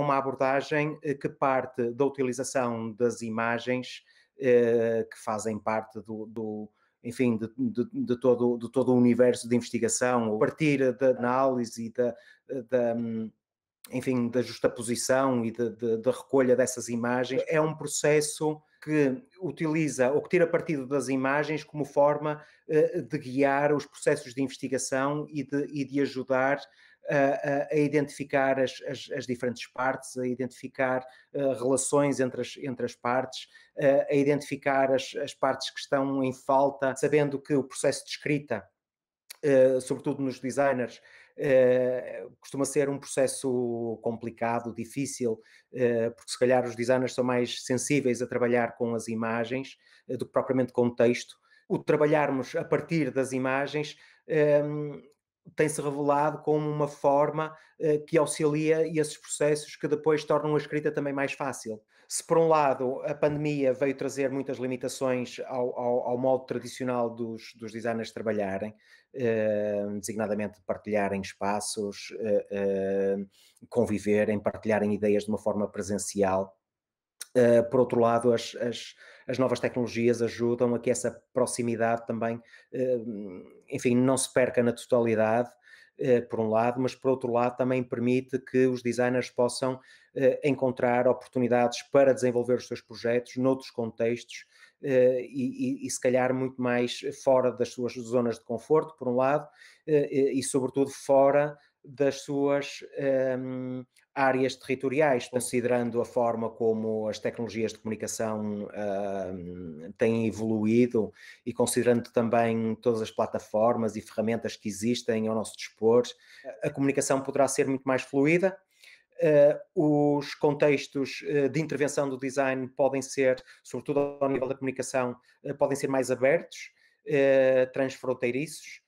uma abordagem eh, que parte da utilização das imagens eh, que fazem parte do, do enfim, de, de, de, todo, de todo o universo de investigação, a partir da análise e da, da enfim, da justaposição e da de, de, recolha dessas imagens, é um processo que utiliza ou que tira partido das imagens como forma eh, de guiar os processos de investigação e de, e de ajudar a, a identificar as, as, as, diferentes partes, a identificar uh, relações entre as, entre as partes, uh, a identificar as, as partes que estão em falta, sabendo que o processo de escrita, uh, sobretudo nos designers, costuma ser um processo complicado, difícil, porque se calhar os designers são mais sensíveis a trabalhar com as imagens do que propriamente com o texto. O trabalharmos a partir das imagens ehm, tem-se revelado como uma forma uh, que auxilia esses processos que depois tornam a escrita também mais fácil. Se por um lado a pandemia veio trazer muitas limitações ao, ao, ao modo tradicional dos, dos designers trabalharem, eh, designadamente partilharem espaços, eh, conviverem, partilharem ideias de uma forma presencial, Uh, por outro lado, as, as, as, novas tecnologias ajudam a que essa proximidade também, uh, enfim, não se perca na totalidade, uh, por um lado, mas por outro lado também permite que os designers possam encontrar oportunidades para desenvolver os seus projetos noutros contextos e, e, e, se calhar muito mais fora das suas zonas de conforto, por um lado, e, e sobretudo fora das suas um, áreas territoriais, considerando a forma como as tecnologias de comunicação uh, têm evoluído e considerando também todas as plataformas e ferramentas que existem ao nosso dispor, a comunicação poderá ser muito mais fluida. Uh, os contextos ah, de intervenção do design podem ser, sobretudo ao nível da comunicação, ah, podem ser mais abertos, transfronteiriços